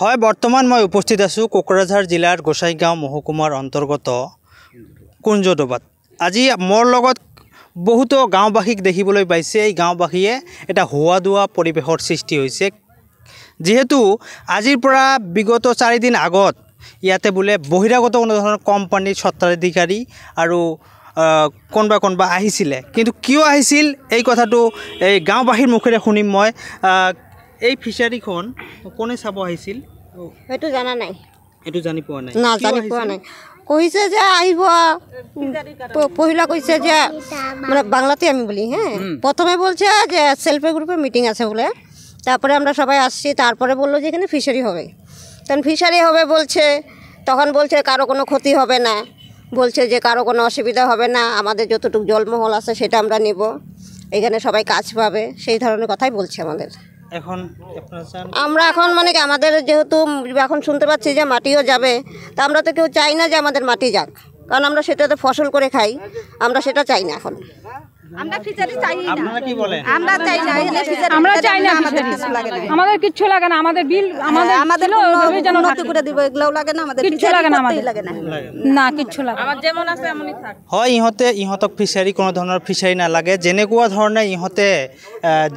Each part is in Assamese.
হয় বৰ্তমান মই উপস্থিত আছোঁ কোকৰাঝাৰ জিলাৰ গোসাঁইগাঁও মহকুমাৰ অন্তৰ্গত কুঞ্জডোবাত আজি মোৰ লগত বহুতো গাঁওবাসীক দেখিবলৈ পাইছে এই গাঁওবাসীয়ে এটা হোৱা ধোৱা পৰিৱেশৰ সৃষ্টি হৈছে যিহেতু আজিৰ পৰা বিগত চাৰিদিন আগত ইয়াতে বোলে বহিৰাগত কোনো ধৰণৰ কোম্পানীৰ স্বত্বাধিকাৰী আৰু কোনোবা কোনোবা আহিছিলে কিন্তু কিয় আহিছিল এই কথাটো এই গাঁওবাসীৰ মুখেৰে শুনিম মই এই খন কোনে চাব আহিছিল সেইটো জানা নাই এটো জানি পোৱা নাই না জানি পোৱা নাই কইছে যে আহিব পহিলা কইছে যে মানে বাংলাতে আমি বলি হ্যাঁ প্রথমে বলছে যে সেলফ গ্রুপে মিটিং আছে বলে তারপরে আমরা সবাই আসছি তারপরে বললো যে এখানে ফিশারি হবে তখন ফিশারি হবে বলছে তখন বলছে কারো কোনো ক্ষতি হবে না বলছে যে কারো কোনো অসুবিধা হবে না আমাদের যতটুকু জলমহল আছে সেটা আমরা নেব এখানে সবাই কাজ পাবে সেই ধরনের কথাই বলছে আমাদের আমরা এখন মানে কি আমাদের যেহেতু এখন শুনতে পাচ্ছি যে মাটিও যাবে তা আমরা তো কেউ চাই না যে আমাদের মাটি যাক কারণ আমরা সেটাতে ফসল করে খাই আমরা সেটা চাই না এখন আমরা ফিচারি হ্যাঁ, করে আছে হয় ইহতে ইহতক ফিচারি কোনো ধৰণৰ ফিচারি নালাগে যেনেকুৱা ধৰণে ইহঁতে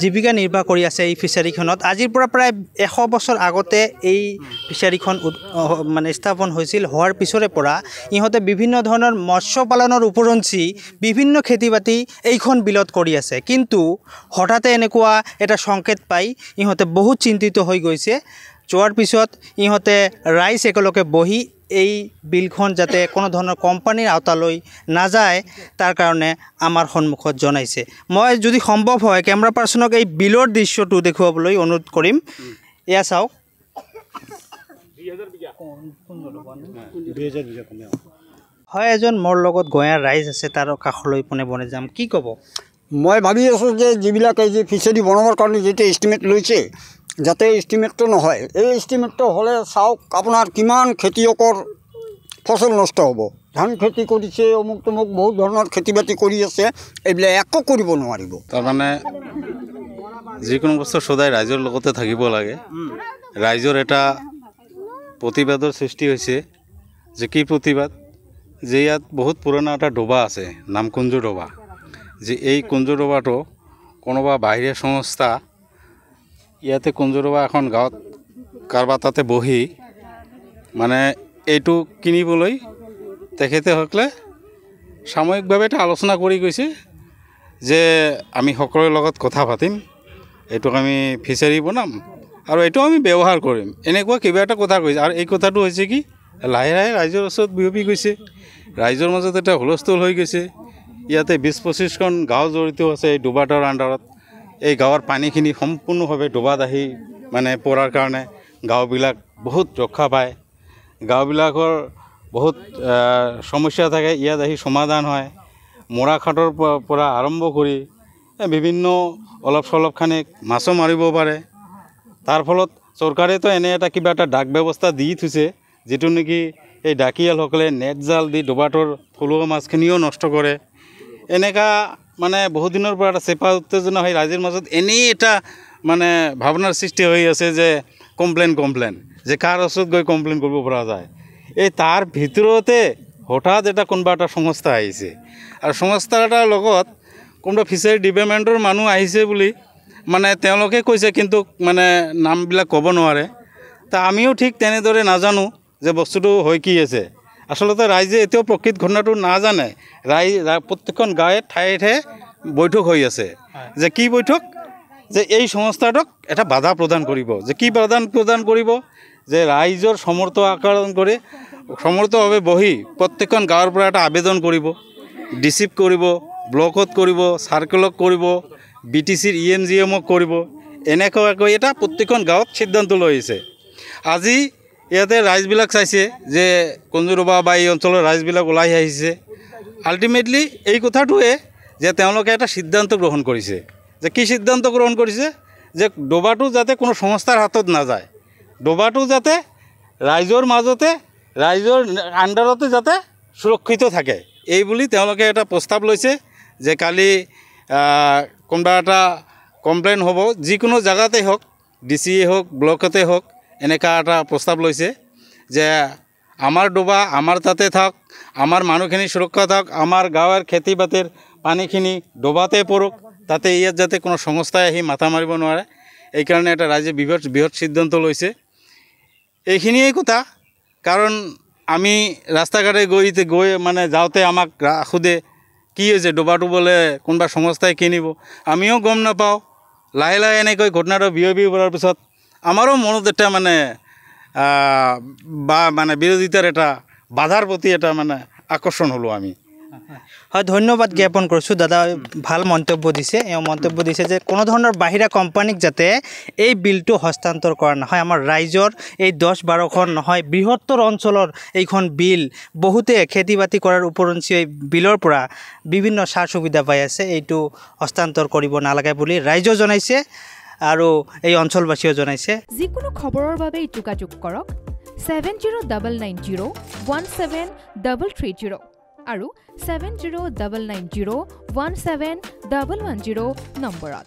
জীৱিকা নিৰ্বাহ কৰি আছে এই ফিচাৰীখনত আজিৰ পৰা প্ৰায় এশ বছৰ আগতে এই ফিচাৰীখন মানে স্থাপন হৈছিল হোৱাৰ পিছৰে পৰা ইহঁতে বিভিন্ন ধৰণৰ মৎস্য পালনৰ উপৰঞ্চি বিভিন্ন খেতি বাতি এই যিখন বিলত কৰি আছে কিন্তু হঠাতে এনেকুৱা এটা সংকেত পাই ইহঁতে বহুত চিন্তিত হৈ গৈছে যোৱাৰ পিছত ইহঁতে ৰাইজ একেলগে বহি এই বিলখন যাতে কোনো ধৰণৰ কোম্পানীৰ আওতালৈ নাযায় তাৰ কাৰণে আমাৰ সন্মুখত জনাইছে মই যদি সম্ভৱ হয় কেমেৰা পাৰ্চনক এই বিলৰ দৃশ্যটো দেখুৱাবলৈ অনুৰোধ কৰিম এয়া চাওক হয় এজন মোৰ লগত গঞাৰ ৰাইজ আছে তাৰ কাষলৈ পোনে বনে যাম কি ক'ব মই ভাবি আছোঁ যে যিবিলাক এই যে ফিচাৰী বনাবৰ কাৰণে যেতিয়া ইষ্টিমেট লৈছে যাতে ইষ্টিমেটটো নহয় এই ইষ্টিমেটটো হ'লে চাওক আপোনাৰ কিমান খেতিয়কৰ ফচল নষ্ট হ'ব ধান খেতি কৰিছে অমুক তমুক বহুত ধৰণৰ খেতি বাতি কৰি আছে এইবিলাক একো কৰিব নোৱাৰিব তাৰমানে যিকোনো বস্তু সদায় ৰাইজৰ লগতে থাকিব লাগে ৰাইজৰ এটা প্ৰতিবাদৰ সৃষ্টি হৈছে যে কি প্ৰতিবাদ যে ইয়াত বহুত পুৰণা এটা ডবা আছে নাম কুঞ্জ ডবা যে এই কুঞ্জ ডবাটো কোনোবা বাহিৰা সংস্থা ইয়াতে কুঞ্জু ডবা এখন গাঁৱত কাৰোবাৰ তাতে বহি মানে এইটো কিনিবলৈ তেখেতেসকলে সাময়িকভাৱে এটা আলোচনা কৰি গৈছে যে আমি সকলোৰে লগত কথা পাতিম এইটোক আমি ফিচাৰী বনাম আৰু এইটো আমি ব্যৱহাৰ কৰিম এনেকুৱা কিবা এটা কথা কৈছে আৰু এই কথাটো হৈছে কি লাহে লাহে ৰাইজৰ ওচৰত বিয়পি গৈছে ৰাইজৰ মাজত এটা হুলস্থুল হৈ গৈছে ইয়াতে বিছ পঁচিছখন গাঁও জড়িত আছে এই ডুবাটৰ আণ্ডাৰত এই গাঁৱৰ পানীখিনি সম্পূৰ্ণভাৱে ডুবাত আহি মানে পৰাৰ কাৰণে গাঁওবিলাক বহুত ৰক্ষা পায় গাঁওবিলাকৰ বহুত সমস্যা থাকে ইয়াত আহি সমাধান হয় মৰাখাটৰ পৰা আৰম্ভ কৰি বিভিন্ন অলপ চলপ চলপখানি মাছো মাৰিব পাৰে তাৰ ফলত চৰকাৰেতো এনে এটা কিবা এটা ডাক ব্যৱস্থা দি থৈছে যিটো নেকি এই ডাকিয়ালসকলে নেট জাল দি ডবাটোৰ থলুৱা মাছখিনিও নষ্ট কৰে এনেকা মানে বহুদিনৰ পৰা এটা চেপা উত্তেজনা হৈ ৰাইজৰ মাজত এনেই এটা মানে ভাৱনাৰ সৃষ্টি হৈ আছে যে কমপ্লেইন কমপ্লেইন যে কাৰ ওচৰত গৈ কমপ্লেইন কৰিব পৰা যায় এই তাৰ ভিতৰতে হঠাৎ এটা কোনোবা এটা সংস্থা আহিছে আৰু সংস্থা এটাৰ লগত কোনোবা ফিচাৰী ডিপাৰ্টমেণ্টৰ মানুহ আহিছে বুলি মানে তেওঁলোকে কৈছে কিন্তু মানে নামবিলাক ক'ব নোৱাৰে তা আমিও ঠিক তেনেদৰে নাজানো যে বস্তুটো হৈ কি আছে আচলতে ৰাইজে এতিয়াও প্ৰকৃত ঘটনাটো নাজানে ৰাইজ প্ৰত্যেকখন গাঁৱে ঠায়ে ঠায়ে বৈঠক হৈ আছে যে কি বৈঠক যে এই সংস্থাটোক এটা বাধা প্ৰদান কৰিব যে কি বাধা প্ৰদান কৰিব যে ৰাইজৰ সমৰ্থ আকাৰণ কৰি সমৰ্থভাৱে বহি প্ৰত্যেকখন গাঁৱৰ পৰা এটা আবেদন কৰিব ডি ডিচিভ কৰিব ব্লকত কৰিব চাৰ্কেলক কৰিব বি টি চিৰ ই এম জি এমক কৰিব এনেকুৱাকৈ এটা প্ৰত্যেকখন গাঁৱত সিদ্ধান্ত লৈ আহিছে আজি ইয়াতে ৰাইজবিলাক চাইছে যে কঞ্জুৰবা বা এই অঞ্চলৰ ৰাইজবিলাক ওলাই আহিছে আল্টিমেটলি এই কথাটোৱে যে তেওঁলোকে এটা সিদ্ধান্ত গ্ৰহণ কৰিছে যে কি সিদ্ধান্ত গ্ৰহণ কৰিছে যে ডবাটো যাতে কোনো সংস্থাৰ হাতত নাযায় ডবাটো যাতে ৰাইজৰ মাজতে ৰাইজৰ আণ্ডাৰতে যাতে সুৰক্ষিত থাকে এই বুলি তেওঁলোকে এটা প্ৰস্তাৱ লৈছে যে কালি কোনোবা এটা কমপ্লেইন হ'ব যিকোনো জেগাতে হওক ডি চিয়ে হওক ব্লকতে হওক এনেকুৱা এটা প্ৰস্তাৱ লৈছে যে আমাৰ ডুবা আমাৰ তাতে থাক আমাৰ মানুহখিনি সুৰক্ষা থাক আমাৰ গাঁৱৰ খেতি বাতিৰ পানীখিনি ডুবাতে পৰক তাতে ইয়াত যাতে কোনো সংস্থাই আহি মাথা মাৰিব নোৱাৰে এইকাৰণে এটা ৰাইজে বৃহৎ বৃহৎ সিদ্ধান্ত লৈছে এইখিনিয়েই কথা কাৰণ আমি ৰাস্তা ঘাটে গৈ গৈ মানে যাওঁতে আমাক সোধে কি হৈছে ডুবা ডুবলৈ কোনোবা সংস্থাই কিনিব আমিও গম নাপাওঁ লাহে লাহে এনেকৈ ঘটনাটো বিয়পি পৰাৰ পিছত আমাৰো মনত এটা মানে বা মানে বিৰোধিতাৰ এটা বাধাৰ প্ৰতি এটা মানে আকৰ্ষণ হ'লোঁ আমি হয় ধন্যবাদ জ্ঞাপন কৰিছোঁ দাদা ভাল মন্তব্য দিছে এওঁ মন্তব্য দিছে যে কোনো ধৰণৰ বাহিৰা কোম্পানীক যাতে এই বিলটো হস্তান্তৰ কৰা নহয় আমাৰ ৰাইজৰ এই দহ বাৰখন নহয় বৃহত্তৰ অঞ্চলৰ এইখন বিল বহুতে খেতি বাতি কৰাৰ উপৰঞ্চি এই বিলৰ পৰা বিভিন্ন সা সুবিধা পাই আছে এইটো হস্তান্তৰ কৰিব নালাগে বুলি ৰাইজেও জনাইছে আৰু এই অঞ্চলবাসীয়ে জনাইছে যিকোনো খবৰৰ বাবে যোগাযোগ কৰক seven zero' double nine zero' one seven double three zero' আৰু seven zero' double nine zero' one seven double one zero' নম্বৰত